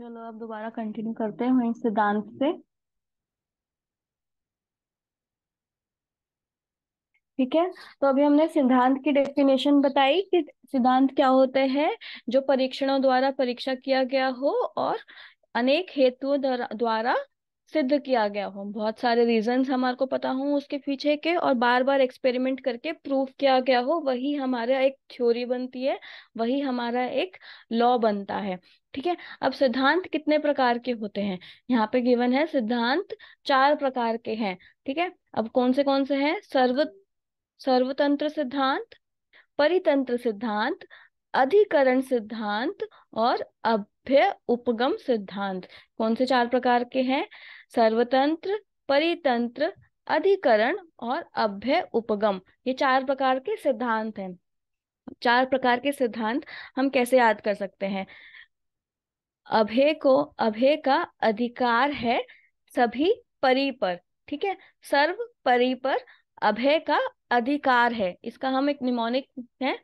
चलो अब दोबारा कंटिन्यू करते हैं वहीं सिद्धांत से ठीक है तो अभी हमने सिद्धांत की डेफिनेशन बताई कि सिद्धांत क्या होते हैं जो परीक्षणों द्वारा परीक्षा किया गया हो और अनेक हेतुओं द्वारा सिद्ध किया गया हो बहुत सारे रीजन हमारे को पता हो उसके पीछे के और बार बार एक्सपेरिमेंट करके प्रूफ किया गया हो वही हमारा एक थ्योरी बनती है वही हमारा एक लॉ बनता है ठीक है अब सिद्धांत कितने प्रकार के होते हैं यहाँ पे गिवन है सिद्धांत चार प्रकार के हैं ठीक है अब कौन से कौन से हैं सर्व सर्वतंत्र सिद्धांत परितंत्र सिद्धांत अधिकरण सिद्धांत और अब मुख्य उपगम सिद्धांत कौन से चार प्रकार के हैं सर्वतंत्र परितंत्र अधिकरण और अभ्य उपगम ये चार प्रकार के सिद्धांत हैं चार प्रकार के सिद्धांत हम कैसे याद कर सकते हैं अभय को अभय का अधिकार है सभी परी पर ठीक है सर्व परी पर अभय का अधिकार है इसका हम एक निमोनिक है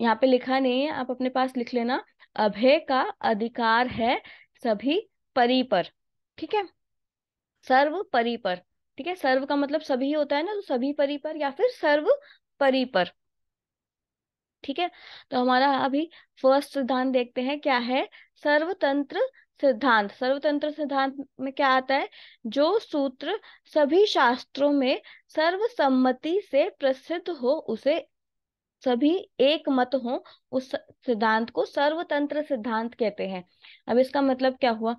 यहाँ पे लिखा नहीं है आप अपने पास लिख लेना अभय का अधिकार है सभी परी पर ठीक है सर्व परी पर ठीक है सर्व का मतलब सभी होता है ना तो सभी परी पर या फिर सर्व परी पर ठीक है तो हमारा अभी फर्स्ट सिद्धांत देखते हैं क्या है सर्वतंत्र सिद्धांत सर्वतंत्र सिद्धांत में क्या आता है जो सूत्र सभी शास्त्रों में सर्वसम्मति से प्रसिद्ध हो उसे सभी एक मत हो उस सिद्धांत को सर्वतंत्र सिद्धांत कहते हैं अब इसका मतलब क्या हुआ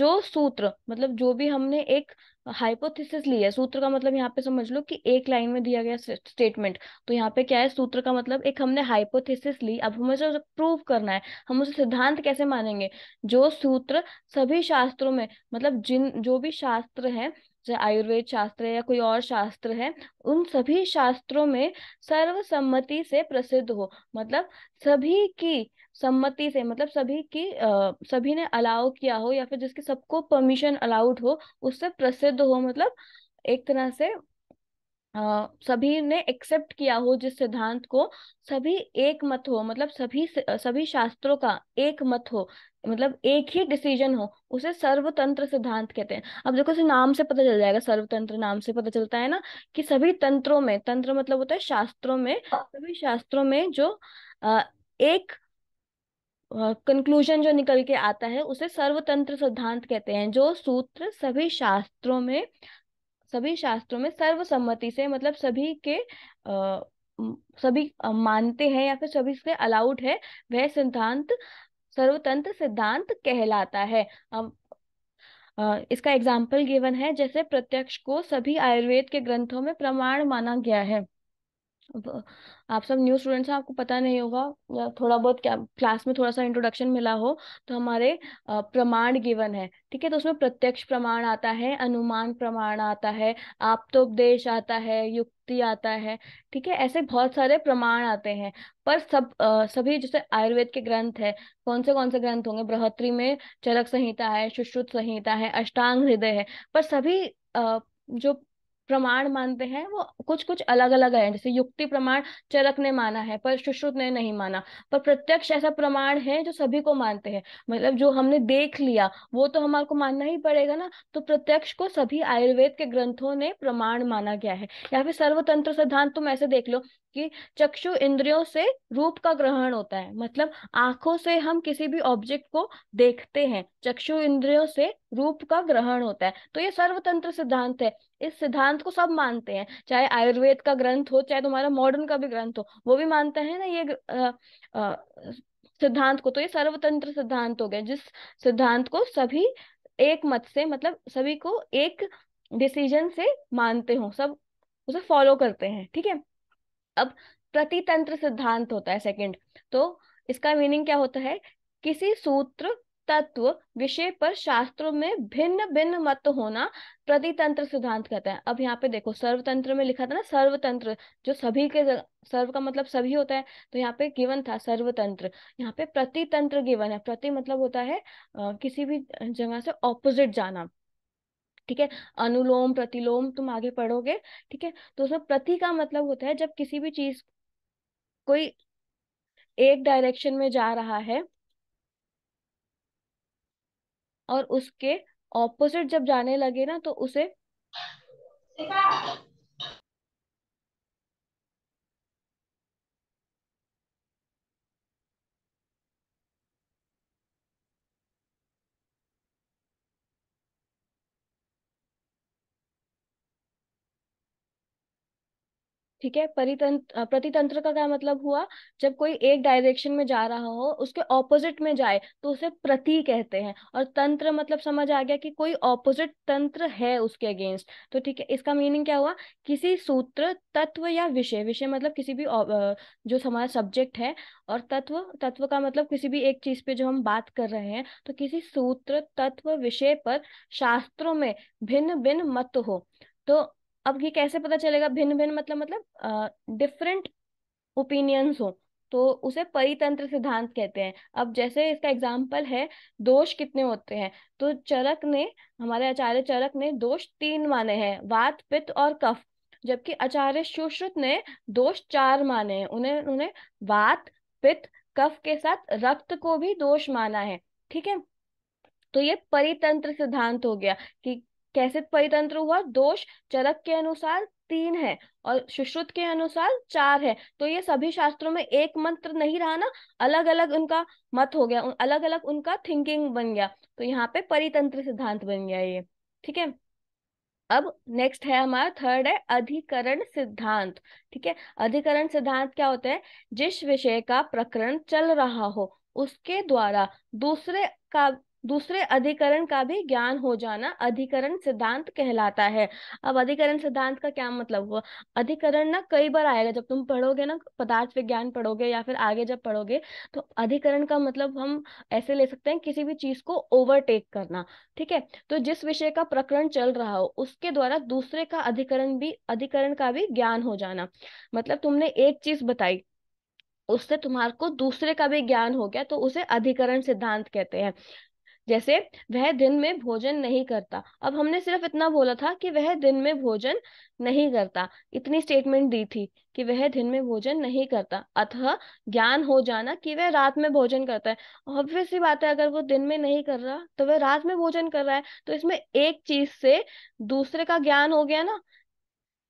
जो सूत्र मतलब जो भी हमने एक हाइपोथेसिस लिया है सूत्र का मतलब यहाँ पे समझ लो कि एक लाइन में दिया गया स्टेटमेंट तो यहाँ पे क्या है सूत्र का मतलब एक हमने हाइपोथेसिस ली अब हमें उसे प्रूव करना है हम उसे सिद्धांत कैसे मानेंगे जो सूत्र सभी शास्त्रों में मतलब जिन जो भी शास्त्र है चाहे आयुर्वेद शास्त्र है या कोई और शास्त्र है उन सभी शास्त्रों में सर्वसम्मति से प्रसिद्ध हो मतलब सभी की सम्मति से मतलब सभी की आ, सभी ने अलाउ किया हो या फिर जिसकी सबको परमिशन अलाउड हो उससे प्रसिद्ध हो मतलब एक तरह से सभी ने एक्सेप्ट किया हो जिस सिद्धांत को सभी एक मत हो मतलब सभी सभी शास्त्रों का एक मत हो मतलब एक ही डिसीजन हो उसे सर्वतंत्र सिद्धांत कहते हैं अब देखो इसे नाम से पता चल जाएगा सर्वतंत्र नाम से पता चलता है ना कि सभी तंत्रों में तंत्र मतलब होता है शास्त्रों में सभी शास्त्रों में जो uh, एक कंक्लूजन जो निकल के आता है उसे सर्वतंत्र सिद्धांत कहते हैं जो सूत्र सभी शास्त्रों में सभी शास्त्रों में सर्वसम्मति से मतलब सभी के आ, सभी मानते हैं या फिर सभी से अलाउड है वह सिद्धांत सर्वतंत्र सिद्धांत कहलाता है अब इसका एग्जाम्पल गिवन है जैसे प्रत्यक्ष को सभी आयुर्वेद के ग्रंथों में प्रमाण माना गया है आप सब न्यू स्टूडेंट्स हैं आपको पता नहीं होगा या थोड़ा बहुत क्या क्लास में थोड़ा सा इंट्रोडक्शन मिला हो तो हमारे प्रमाण गिवन है ठीक है तो उसमें प्रत्यक्ष प्रमाण आता है अनुमान प्रमाण आता है उपदेश आता है युक्ति आता है ठीक है ऐसे बहुत सारे प्रमाण आते हैं पर सब आ, सभी जैसे आयुर्वेद के ग्रंथ है कौन से कौन से ग्रंथ होंगे बृहत्री में चरक संहिता है सुश्रुत संहिता है अष्टांग हृदय है पर सभी आ, जो प्रमाण मानते हैं वो कुछ कुछ अलग अलग है जैसे युक्ति प्रमाण चरक ने माना है पर सुश्रुत ने नहीं माना पर प्रत्यक्ष ऐसा प्रमाण है जो सभी को मानते हैं मतलब जो हमने देख लिया वो तो हमारे को मानना ही पड़ेगा ना तो प्रत्यक्ष को सभी आयुर्वेद के ग्रंथों ने प्रमाण माना गया है या फिर सर्वतंत्र सिद्धांत तुम ऐसे देख लो कि चक्षु इंद्रियों से रूप का ग्रहण होता है मतलब आंखों से हम किसी भी ऑब्जेक्ट को देखते हैं चक्षु इंद्रियों से रूप का ग्रहण होता है तो ये सर्वतंत्र सिद्धांत है इस सिद्धांत को सब मानते हैं चाहे आयुर्वेद का ग्रंथ हो चाहे तुम्हारा मॉडर्न का भी ग्रंथ हो वो भी मानते हैं ना ये सिद्धांत को तो ये सर्वतंत्र सिद्धांत हो गया जिस सिद्धांत को सभी एक मत से मतलब सभी को एक डिसीजन से मानते हो सब उसे फॉलो करते हैं ठीक है अब प्रतितंत्र सिद्धांत होता है सेकंड तो इसका मीनिंग क्या होता है किसी सूत्र तत्व विषय पर शास्त्रों में भिन्न भिन्न मत होना प्रतितंत्र सिद्धांत कहते हैं अब यहाँ पे देखो सर्वतंत्र में लिखा था ना सर्वतंत्र जो सभी के सर्व का मतलब सभी होता है तो यहाँ पे गिवन था सर्वतंत्र यहाँ पे प्रतितंत्र गिवन है प्रति मतलब होता है किसी भी जगह से ऑपोजिट जाना ठीक है अनुलोम प्रतिलोम तुम आगे पढ़ोगे ठीक है तो उसमें प्रति का मतलब होता है जब किसी भी चीज कोई एक डायरेक्शन में जा रहा है और उसके ऑपोजिट जब जाने लगे ना तो उसे ठीक है परितंत्र प्रतितंत्र का क्या मतलब हुआ जब कोई एक डायरेक्शन में जा रहा हो उसके ऑपोजिट में जाए तो उसे प्रति कहते हैं और तंत्र मतलब समझ आ गया कि कोई ऑपोजिट तंत्र है उसके अगेंस्ट तो ठीक है इसका मीनिंग क्या हुआ किसी सूत्र तत्व या विषय विषय मतलब किसी भी जो हमारा सब्जेक्ट है और तत्व तत्व का मतलब किसी भी एक चीज पे जो हम बात कर रहे हैं तो किसी सूत्र तत्व विषय पर शास्त्रों में भिन्न भिन्न मत हो तो अब ये कैसे पता चलेगा भिन्न भिन्न मतलब मतलब डिफरेंट ओपिनियंस हो तो उसे परितंत्र सिद्धांत कहते हैं अब जैसे इसका एग्जाम्पल है दोष कितने होते हैं तो चरक ने हमारे आचार्य चरक ने दोष तीन माने हैं वात पित्त और कफ जबकि आचार्य सुश्रुत ने दोष चार माने हैं उन्हें उन्हें वात पित्त कफ के साथ रक्त को भी दोष माना है ठीक है तो ये परितंत्र सिद्धांत हो गया कि कैसे परितंत्र हुआ दोष चरक के अनुसार तीन है और सुश्रुत के अनुसार चार है तो ये सभी शास्त्रों में एक मंत्र नहीं रहा ना अलग अलग उनका मत हो गया अलग अलग उनका थिंकिंग बन गया तो यहाँ पे परितंत्र सिद्धांत बन गया ये ठीक है अब नेक्स्ट है हमारा थर्ड है अधिकरण सिद्धांत ठीक है अधिकरण सिद्धांत क्या होता है जिस विषय का प्रकरण चल रहा हो उसके द्वारा दूसरे का दूसरे अधिकरण का भी ज्ञान हो जाना अधिकरण सिद्धांत कहलाता है अब अधिकरण सिद्धांत का क्या मतलब हुआ अधिकरण ना कई बार आएगा जब तुम पढ़ोगे ना पदार्थ विज्ञान पढ़ोगे या फिर आगे जब पढ़ोगे तो अधिकरण का मतलब हम ऐसे ले सकते हैं किसी भी चीज को ओवरटेक करना ठीक है तो जिस विषय का प्रकरण चल रहा हो उसके द्वारा दूसरे का अधिकरण भी अधिकरण का भी ज्ञान हो जाना मतलब तुमने एक चीज बताई उससे तुम्हारे को दूसरे का भी ज्ञान हो गया तो उसे अधिकरण सिद्धांत कहते हैं जैसे वह दिन में भोजन नहीं करता अब हमने सिर्फ इतना बोला था कि वह दिन में भोजन नहीं करता इतनी स्टेटमेंट दी थी कि वह दिन में भोजन नहीं करता अतः ज्ञान हो जाना कि वह रात में भोजन करता है ऑब्वियस ही बात है अगर वो दिन में नहीं कर रहा तो वह रात में भोजन कर रहा है तो इसमें एक चीज से दूसरे का ज्ञान हो गया ना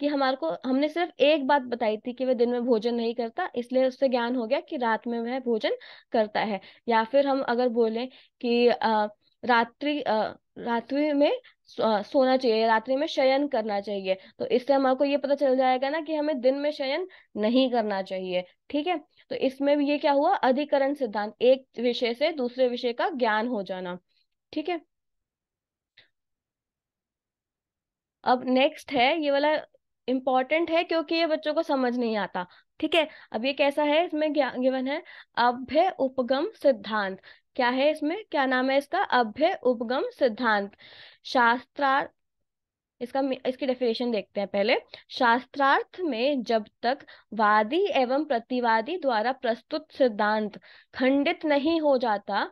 कि हमारे को हमने सिर्फ एक बात बताई थी कि वह दिन में भोजन नहीं करता इसलिए उससे ज्ञान हो गया कि रात में वह भोजन करता है या फिर हम अगर बोले कि रात्रि रात्रि में सोना चाहिए रात्रि में शयन करना चाहिए तो इससे हमारे को ये पता चल जाएगा ना कि हमें दिन में शयन नहीं करना चाहिए ठीक है तो इसमें भी ये क्या हुआ अधिकरण सिद्धांत एक विषय से दूसरे विषय का ज्ञान हो जाना ठीक है अब नेक्स्ट है ये वाला इम्पॉर्टेंट है क्योंकि ये बच्चों को समझ नहीं आता ठीक है अब ये कैसा है इसमें गिवन है अभ्य उपगम सिद्धांत क्या है इसमें क्या नाम है इसका अभ्य उपगम सिद्धांत शास्त्रार्थ इसका इसकी डेफिनेशन देखते हैं पहले शास्त्रार्थ में जब तक वादी एवं प्रतिवादी द्वारा प्रस्तुत सिद्धांत खंडित नहीं हो जाता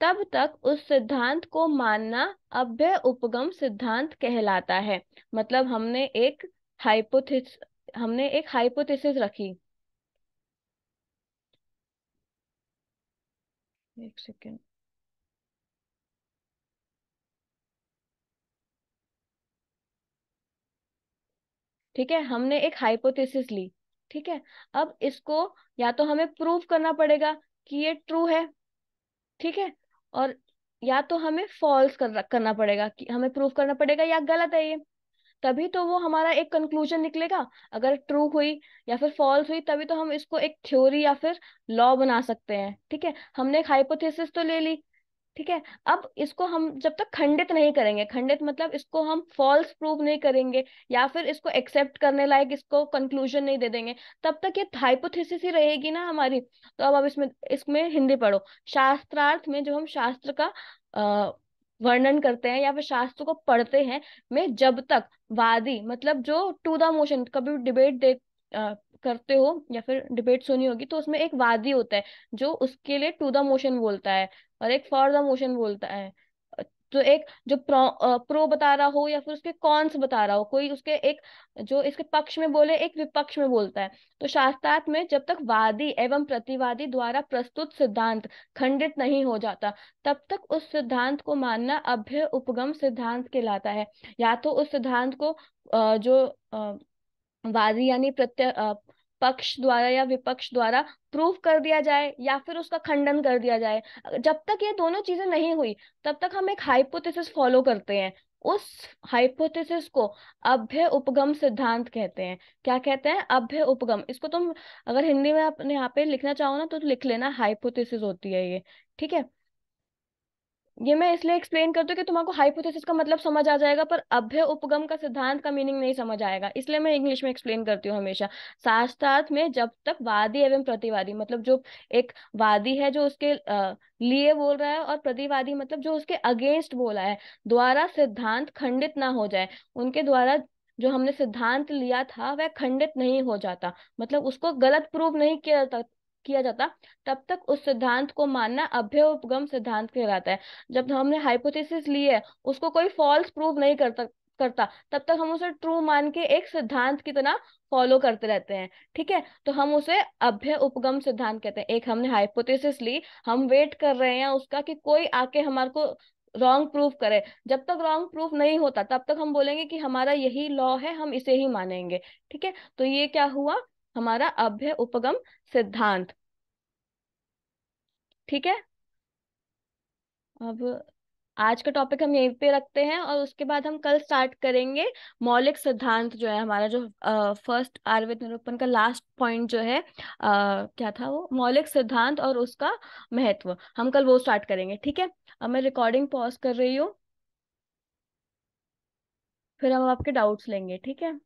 तब तक उस सिद्धांत को मानना अभ्य उपगम सिद्धांत कहलाता है मतलब हमने एक हाइपोथिस हमने एक हाइपोथेसिस रखी एक सेकेंड ठीक है हमने एक हाइपोथेसिस ली ठीक है अब इसको या तो हमें प्रूव करना पड़ेगा कि ये ट्रू है ठीक है और या तो हमें फॉल्स कर, करना पड़ेगा कि हमें प्रूव करना पड़ेगा या गलत है ये तभी तो वो हमारा एक कंक्लूजन निकलेगा अगर ट्रू हुई या फिर फॉल्स हुई तभी तो हम इसको एक थ्योरी या फिर लॉ बना सकते हैं ठीक है हमने एक हाइपोथेसिस तो ले ली ठीक है अब इसको हम जब तक खंडित नहीं करेंगे खंडित मतलब इसको हम फॉल्स प्रूव नहीं करेंगे या फिर इसको एक्सेप्ट करने लायक इसको कंक्लूजन नहीं दे देंगे तब तक ये हाइपोथेसिस ही रहेगी ना हमारी तो अब आप इसमें इसमें हिंदी पढ़ो शास्त्रार्थ में जो हम शास्त्र का अः वर्णन करते हैं या फिर शास्त्र को पढ़ते हैं में जब तक वादी मतलब जो टू द मोशन कभी डिबेट देख आ, करते हो या फिर डिबेट सुनी होगी तो उसमें एक वादी होता है जो उसके लिए टू द मोशन बोलता है और एक फॉर द मोशन बोलता है जो तो एक जो प्रो, प्रो बता रहा हो या फिर उसके कॉन्स बता रहा हो कोई उसके एक जो इसके पक्ष में बोले एक विपक्ष में बोलता है तो शास्त्रार्थ में जब तक वादी एवं प्रतिवादी द्वारा प्रस्तुत सिद्धांत खंडित नहीं हो जाता तब तक उस सिद्धांत को मानना अभ्य उपगम सिद्धांत कहलाता है या तो उस सिद्धांत को जो वादी यानी प्रत्य पक्ष द्वारा या विपक्ष द्वारा प्रूव कर दिया जाए या फिर उसका खंडन कर दिया जाए जब तक ये दोनों चीजें नहीं हुई तब तक हम एक हाइपोथेसिस फॉलो करते हैं उस हाइपोथेसिस को अभ्य उपगम सिद्धांत कहते हैं क्या कहते हैं अभ्य उपगम इसको तुम अगर हिंदी में अपने यहाँ पे लिखना चाहो ना तो लिख लेना हाइपोथेसिस होती है ये ठीक है ये मैं इसलिए एक्सप्लेन करती हूँ कि तुम्हारे हाइपोथेसिस का मतलब समझ आ जाएगा पर अभ्य उपगम का सिद्धांत का मीनिंग नहीं समझ आएगा इसलिए मैं इंग्लिश में एक्सप्लेन करती हूँ हमेशा साथ साथ में जब तक वादी एवं प्रतिवादी मतलब जो एक वादी है जो उसके लिए बोल रहा है और प्रतिवादी मतलब जो उसके अगेंस्ट बोला है द्वारा सिद्धांत खंडित ना हो जाए उनके द्वारा जो हमने सिद्धांत लिया था वह खंडित नहीं हो जाता मतलब उसको गलत प्रूव नहीं किया किया जाता तब तक उस सिद्धांत को मानना अभ्य उपगम सिद्धांत कहलाता है जब हमने हाइपोथेसिस ली है उसको कोई फॉल्स प्रूव नहीं करता करता तब तक हम उसे ट्रू मान के एक सिद्धांत की तरह फॉलो करते रहते हैं ठीक है तो हम उसे अभ्य उपगम सिद्धांत कहते हैं एक हमने हाइपोथेसिस ली हम वेट कर रहे हैं उसका कि कोई आके हमारे को रॉन्ग प्रूफ करे जब तक रॉन्ग प्रूफ नहीं होता तब तक हम बोलेंगे कि हमारा यही लॉ है हम इसे ही मानेंगे ठीक है तो ये क्या हुआ हमारा अभ्य उपगम सिद्धांत ठीक है अब आज का टॉपिक हम यहीं पे रखते हैं और उसके बाद हम कल स्टार्ट करेंगे मौलिक सिद्धांत जो है हमारा जो फर्स्ट आयुर्वेद निरूपण का लास्ट पॉइंट जो है आ, क्या था वो मौलिक सिद्धांत और उसका महत्व हम कल वो स्टार्ट करेंगे ठीक है अब मैं रिकॉर्डिंग पॉज कर रही हूँ फिर हम आपके डाउट्स लेंगे ठीक है